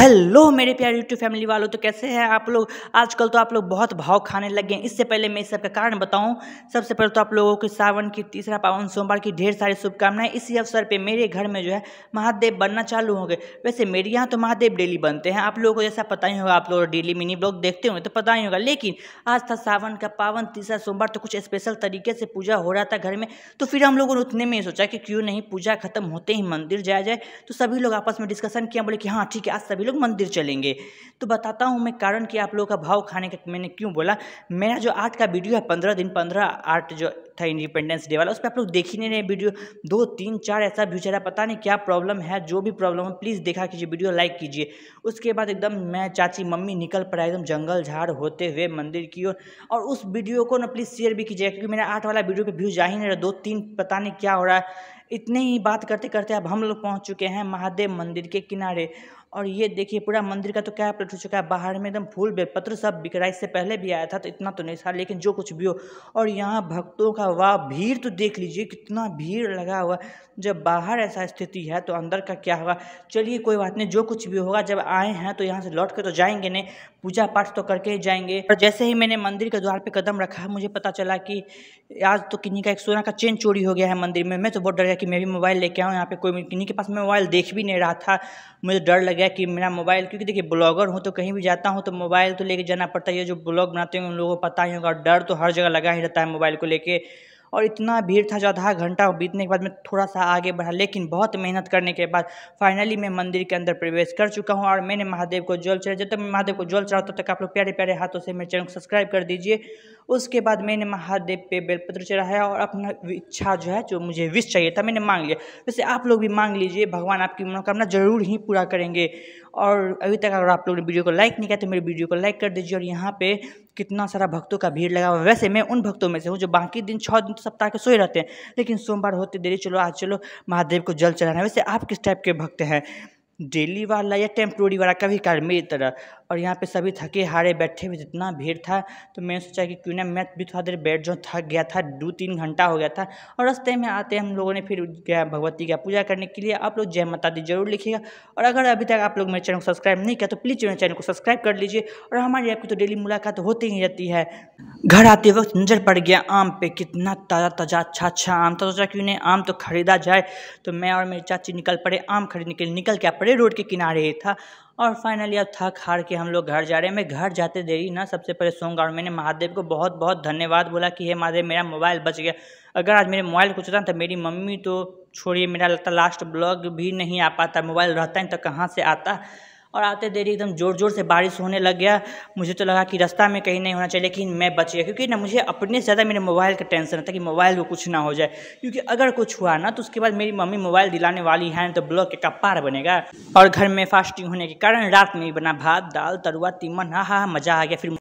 hello मेरे प्यारे YouTube family वालों तो कैसे हैं आप लोग आजकल तो आप लोग बहुत भाव खाने लग गए हैं इससे पहले मैं इस सबका कारण बताऊं सबसे पहले तो आप लोगों के सावन की तीसरा पावन सोमवार की ढेर सारी शुभकामनाएं इसी अवसर पे मेरे घर में जो है महादेव बनना चालू हो गए वैसे मेरे यहाँ तो महादेव डेली बनते हैं आप लोगों को जैसा पता ही होगा आप लोग डेली मिनी ब्लॉग देखते होंगे तो पता ही होगा लेकिन आज था सावन का पावन तीसरा सोमवार तो कुछ स्पेशल तरीके से पूजा हो रहा था घर में तो फिर हम लोगों ने उतने में ही सोचा कि क्यों नहीं पूजा खत्म होते ही मंदिर जाया जाए तो सभी लोग आपस में डिस्कशन किया बोले कि हाँ ठीक है आज सभी लोग मंदिर चलेंगे तो बताता हूँ मैं कारण कि आप लोगों का भाव खाने का मैंने क्यों बोला मेरा जो आर्ट का वीडियो है पंद्रह दिन पंद्रह आर्ट जो था इंडिपेंडेंस डे वाला उस पर आप लोग देख ही नहीं रहे वीडियो दो तीन चार ऐसा व्यू चला पता नहीं क्या प्रॉब्लम है जो भी प्रॉब्लम है प्लीज़ देखा कीजिए वीडियो लाइक कीजिए उसके बाद एकदम मैं चाची मम्मी निकल पड़ा एकदम जंगल झाड़ होते हुए मंदिर की ओर और उस वीडियो को ना प्लीज़ शेयर भी कीजिएगा क्योंकि मेरा आर्ट वाला वीडियो पर व्यू जा ही नहीं रहा दो तीन पता नहीं क्या हो रहा है इतने ही बात करते करते अब हम लोग पहुँच चुके हैं महादेव मंदिर के किनारे और ये देखिए पूरा मंदिर का तो क्या प्लेट हो चुका है बाहर में एकदम फूल बेलपत्र सब बिक रहा है इससे पहले भी आया था तो इतना तो नहीं था लेकिन जो कुछ भी हो और यहाँ भक्तों का वाह भीड़ तो देख लीजिए कितना भीड़ लगा हुआ जब बाहर ऐसा स्थिति है तो अंदर का क्या होगा चलिए कोई बात नहीं जो कुछ भी होगा जब आए हैं तो यहाँ से लौट कर तो जाएंगे नहीं पूजा पाठ तो करके ही जाएंगे और जैसे ही मैंने मंदिर के द्वार पर कदम रखा मुझे पता चला कि आज तो किन्हीं का एक सोना का चेन चोरी हो गया है मंदिर में मैं तो बहुत डर गया कि मैं भी मोबाइल लेके आऊँ यहाँ पर कोई किन्हीं के पास मैं मोबाइल देख भी नहीं रहा था मुझे डर लगे गया कि मेरा मोबाइल क्योंकि देखिए ब्लॉगर हूँ तो कहीं भी जाता हूँ तो मोबाइल तो लेके जाना पड़ता है ये जो ब्लॉग बनाते हैं उन लोगों को पता ही होगा डर तो हर जगह लगा ही रहता है मोबाइल को लेके और इतना भीड़ था जो आधा घंटा बीतने के बाद मैं थोड़ा सा आगे बढ़ा लेकिन बहुत मेहनत करने के बाद फाइनली मैं मंदिर के अंदर प्रवेश कर चुका हूँ और मैंने महादेव को जल चढ़ा जब तक मैं महादेव को जल चढ़ा तब तक आप लोग प्यारे प्यारे हाथों से मेरे चैनल को सब्सक्राइब कर दीजिए उसके बाद मैंने महादेव पे बेलपत्र चढ़ाया और अपना इच्छा जो है जो मुझे विश चाहिए था मैंने मांग लिया वैसे आप लोग भी मांग लीजिए भगवान आपकी मनोकामना जरूर ही पूरा करेंगे और अभी तक अगर आप लोगों ने वीडियो को लाइक नहीं किया तो मेरे वीडियो को लाइक कर दीजिए और यहाँ पे कितना सारा भक्तों का भीड़ लगा हुआ वैसे मैं उन भक्तों में से हूँ जो बाकी दिन छः दिन तो सप्ताह के सोए रहते हैं लेकिन सोमवार होते देरी चलो आज चलो महादेव को जल चढ़ाना वैसे आप किस टाइप के भक्त हैं डेली वाला या टेम्प्रोरी वाला कभी भी मेरी तरह और यहाँ पे सभी थके हारे बैठे हुए जितना भीड़ था तो मैंने सोचा कि क्यों ना मैं भी थोड़ा देर बैठ जाऊँ थक गया था दो तीन घंटा हो गया था और रास्ते में आते हम लोगों ने फिर गया भगवती का पूजा करने के लिए आप लोग जय माता दी जरूर लिखिएगा और अगर अभी तक आप लोग मेरे चैनल को सब्सक्राइब नहीं किया तो प्लीज़ मेरे चैनल को सब्सक्राइब कर लीजिए और हमारे यहाँ की तो डेली मुलाकात होती ही रहती है घर आते वक्त नज़र पड़ गया आम पे कितना ताज़ा ताज़ा अच्छा अच्छा आम था तो सोचा क्यों नहीं आम तो खरीदा जाए तो मैं और मेरी चाची निकल पड़े आम खरीदने के लिए निकल के पड़े किनारे रोड के किनारे ही था और फाइनली अब थक हार के हम लोग घर जा रहे हैं मैं घर जाते देरी ना सबसे पहले सोंग और मैंने महादेव को बहुत बहुत धन्यवाद बोला कि हे महादेव मेरा मोबाइल बच गया अगर आज मेरे मोबाइल कुछ होता तो मेरी मम्मी तो छोड़िए मेरा लगता लास्ट ब्लॉग भी नहीं आ पाता मोबाइल रहता है तो कहाँ से आता और आते देरी एकदम ज़ोर ज़ोर से बारिश होने लग गया मुझे तो लगा कि रास्ता में कहीं नहीं होना चाहिए लेकिन मैं बच गया क्योंकि ना मुझे अपने से ज़्यादा मेरे मोबाइल का टेंशन रहता कि मोबाइल को कुछ ना हो जाए क्योंकि अगर कुछ हुआ ना तो उसके बाद मेरी मम्मी मोबाइल दिलाने वाली है तो ब्लॉक का पार बनेगा और घर में फास्टिंग होने के कारण रात में बना भात दाल तरुआ तीमन हाँ हाँ मज़ा आ गया फिर